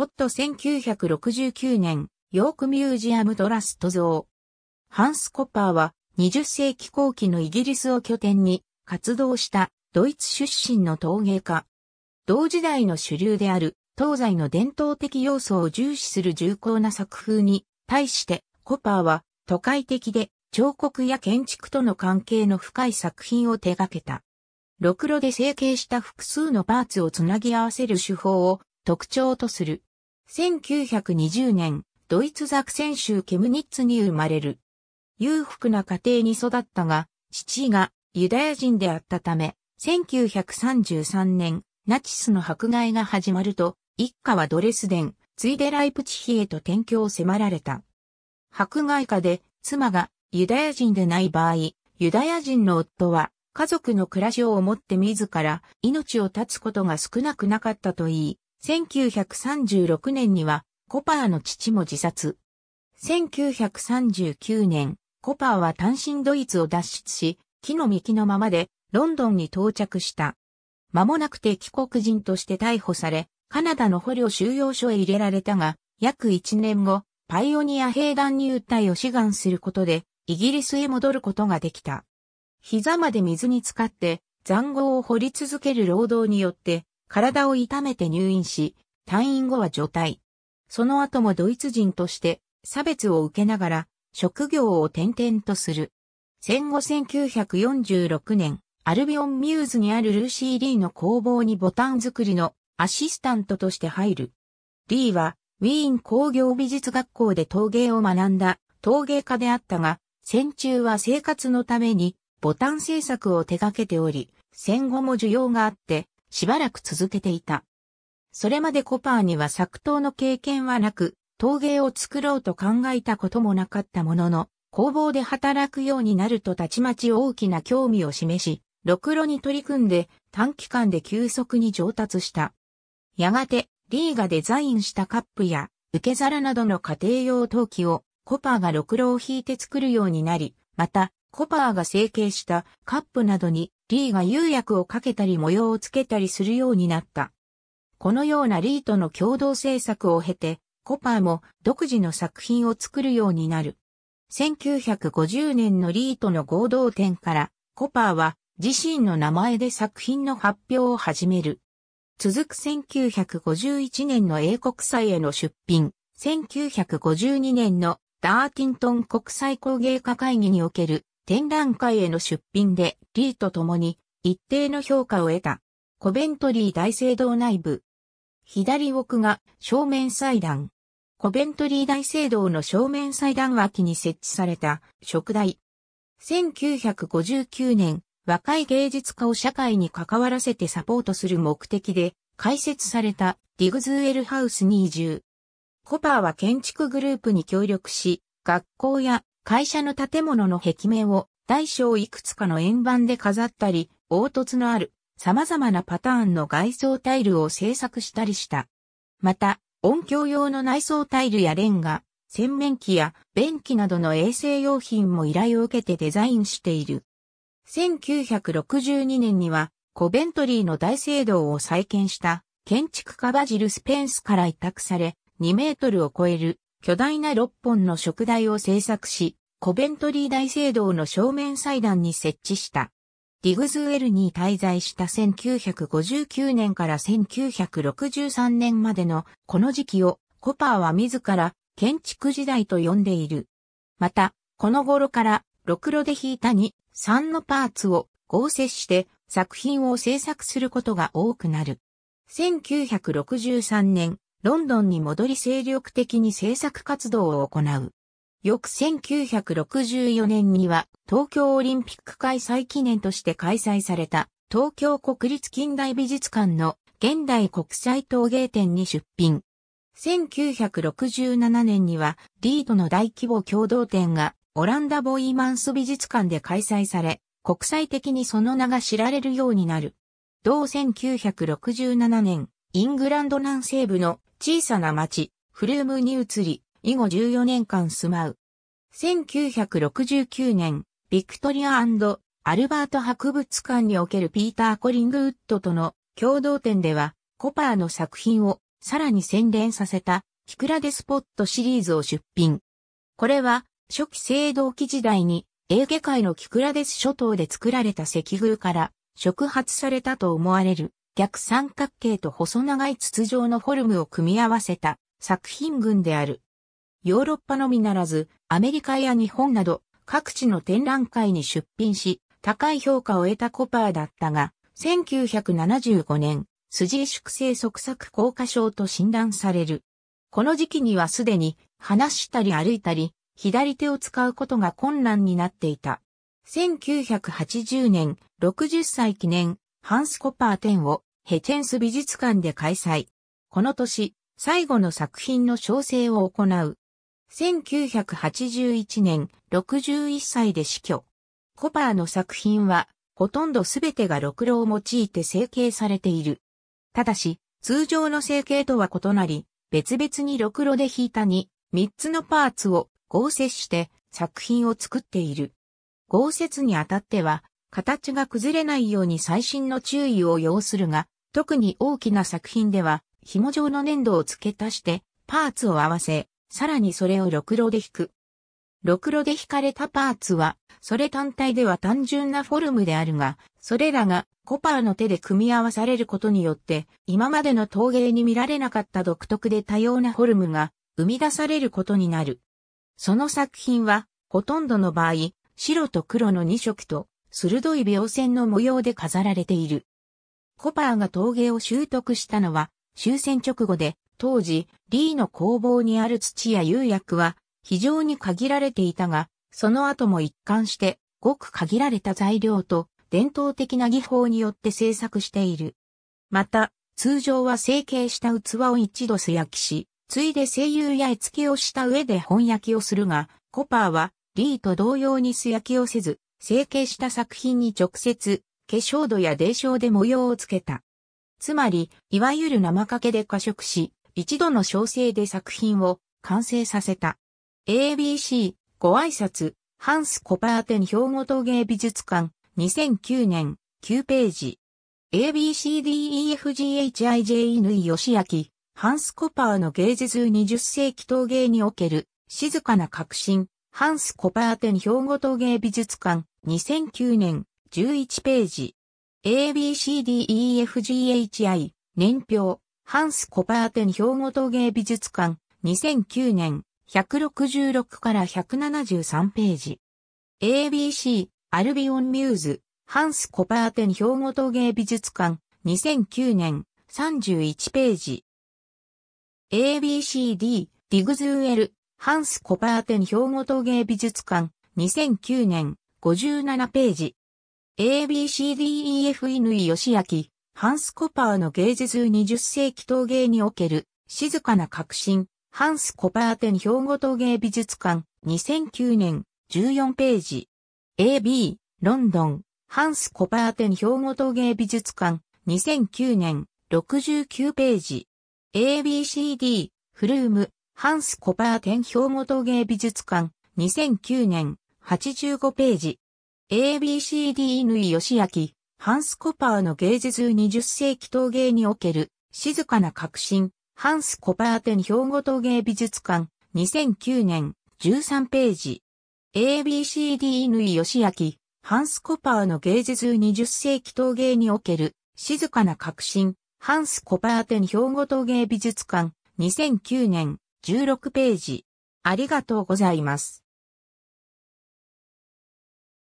ポット1969年、ヨークミュージアムトラスト像。ハンス・コッパーは20世紀後期のイギリスを拠点に活動したドイツ出身の陶芸家。同時代の主流である東西の伝統的要素を重視する重厚な作風に対してコパーは都会的で彫刻や建築との関係の深い作品を手掛けた。ろくろで成形した複数のパーツをつなぎ合わせる手法を特徴とする。1920年、ドイツザクセン州ケムニッツに生まれる。裕福な家庭に育ったが、父がユダヤ人であったため、1933年、ナチスの迫害が始まると、一家はドレスデン、ついでライプチヒへと転居を迫られた。迫害下で、妻がユダヤ人でない場合、ユダヤ人の夫は、家族の暮らしを思って自ら命を絶つことが少なくなかったといい、1936年には、コパーの父も自殺。1939年、コパーは単身ドイツを脱出し、木の幹のままでロンドンに到着した。間もなくて帰国人として逮捕され、カナダの捕虜収容所へ入れられたが、約1年後、パイオニア兵団に訴えを志願することで、イギリスへ戻ることができた。膝まで水に浸かって、残壕を掘り続ける労働によって、体を痛めて入院し、退院後は除隊。その後もドイツ人として差別を受けながら職業を転々とする。戦後1946年、アルビオンミューズにあるルーシー・リーの工房にボタン作りのアシスタントとして入る。リーはウィーン工業美術学校で陶芸を学んだ陶芸家であったが、戦中は生活のためにボタン製作を手掛けており、戦後も需要があってしばらく続けていた。それまでコパーには作刀の経験はなく、陶芸を作ろうと考えたこともなかったものの、工房で働くようになるとたちまち大きな興味を示し、ろくろに取り組んで短期間で急速に上達した。やがて、リーがデザインしたカップや受け皿などの家庭用陶器をコパーがろくろを引いて作るようになり、また、コパーが成形したカップなどにリーが釉薬をかけたり模様をつけたりするようになった。このようなリーとの共同制作を経て、コパーも独自の作品を作るようになる。1950年のリーとの合同展から、コパーは自身の名前で作品の発表を始める。続く1951年の英国祭への出品、1952年のダーティントン国際工芸家会議における展覧会への出品でリーと共に一定の評価を得た。コベントリー大聖堂内部。左奥が正面祭壇。コベントリー大聖堂の正面祭壇脇に設置された食台。1959年、若い芸術家を社会に関わらせてサポートする目的で開設されたディグズーエルハウスに移住。コパーは建築グループに協力し、学校や会社の建物の壁面を大小いくつかの円盤で飾ったり、凹凸のある様々なパターンの外装タイルを製作したりした。また、音響用の内装タイルやレンガ、洗面器や便器などの衛生用品も依頼を受けてデザインしている。1962年には、コベントリーの大聖堂を再建した建築家バジル・スペンスから委託され、2メートルを超える巨大な6本の食台を製作し、コベントリー大聖堂の正面祭壇に設置した。ディグズウェルに滞在した1959年から1963年までのこの時期をコパーは自ら建築時代と呼んでいる。また、この頃からろくろで引いた2、3のパーツを合成して作品を制作することが多くなる。1963年、ロンドンに戻り精力的に制作活動を行う。翌1964年には東京オリンピック開催記念として開催された東京国立近代美術館の現代国際陶芸展に出品。1967年にはリードの大規模共同展がオランダボイマンス美術館で開催され、国際的にその名が知られるようになる。同1967年、イングランド南西部の小さな町、フルームに移り、以後14年間住まう。1969年、ビクトリアアルバート博物館におけるピーター・コリングウッドとの共同展では、コパーの作品をさらに洗練させた、キクラデスポットシリーズを出品。これは、初期青銅器時代に、エーゲ海のキクラデス諸島で作られた石偶から、触発されたと思われる。逆三角形と細長い筒状のフォルムを組み合わせた作品群である。ヨーロッパのみならず、アメリカや日本など各地の展覧会に出品し、高い評価を得たコパーだったが、1975年、筋萎縮性側索硬化症と診断される。この時期にはすでに、話したり歩いたり、左手を使うことが困難になっていた。1980年、60歳記念、ハンスコパー展をヘチェンス美術館で開催。この年、最後の作品の調整を行う。1981年、61歳で死去。コパーの作品は、ほとんどすべてがろくろを用いて成形されている。ただし、通常の成形とは異なり、別々にろくろで引いたに、3つのパーツを合成して作品を作っている。合接にあたっては、形が崩れないように細心の注意を要するが、特に大きな作品では、紐状の粘土を付け足して、パーツを合わせ、さらにそれをろくろで引く。ろくろで引かれたパーツは、それ単体では単純なフォルムであるが、それらがコパーの手で組み合わされることによって、今までの陶芸に見られなかった独特で多様なフォルムが生み出されることになる。その作品は、ほとんどの場合、白と黒の2色と鋭い描線の模様で飾られている。コパーが陶芸を習得したのは終戦直後で、当時、リーの工房にある土や釉薬は非常に限られていたが、その後も一貫してごく限られた材料と伝統的な技法によって制作している。また、通常は成形した器を一度素焼きし、ついで声優や絵付けをした上で本焼きをするが、コパーはリーと同様に素焼きをせず、成形した作品に直接、化粧土や泥粧で模様をつけた。つまり、いわゆる生掛けで過食し、一度の小生で作品を完成させた。ABC、ご挨拶、ハンス・コパーテン兵庫陶芸美術館、2009年、9ページ。ABCDEFGHIJE 義明、ハンス・コパーの芸術20世紀陶芸における、静かな革新、ハンス・コパーテン兵庫陶芸美術館、2009年、11ページ。ABCDEFGHI、年表、ハンス・コパーテン兵庫陶芸美術館、2009年、166から173ページ。ABC、アルビオン・ミューズ、ハンス・コパーテン兵庫陶芸美術館、2009年、31ページ。ABCD、ディグズウエル、ハンス・コパーテン兵庫陶芸美術館、2009年、57ページ。ABCDEF 乾義明、ハンス・コパーの芸術20世紀陶芸における静かな革新、ハンス・コパー展兵庫陶芸美術館、2009年、14ページ。AB、ロンドン、ハンス・コパー展兵庫陶芸美術館、2009年、69ページ。ABCD、フルーム、ハンス・コパー展兵庫陶芸美術館、2009年、85ページ。ABCD 縫井義明、ハンス・コパーの芸術20世紀陶芸における静かな革新、ハンス・コパー展兵庫陶芸美術館、2009年、13ページ。ABCD 縫井義明、ハンス・コパーの芸術20世紀陶芸における静かな革新、ハンス・コパー展兵庫陶芸美術館、2009年、16ページ。ありがとうございます。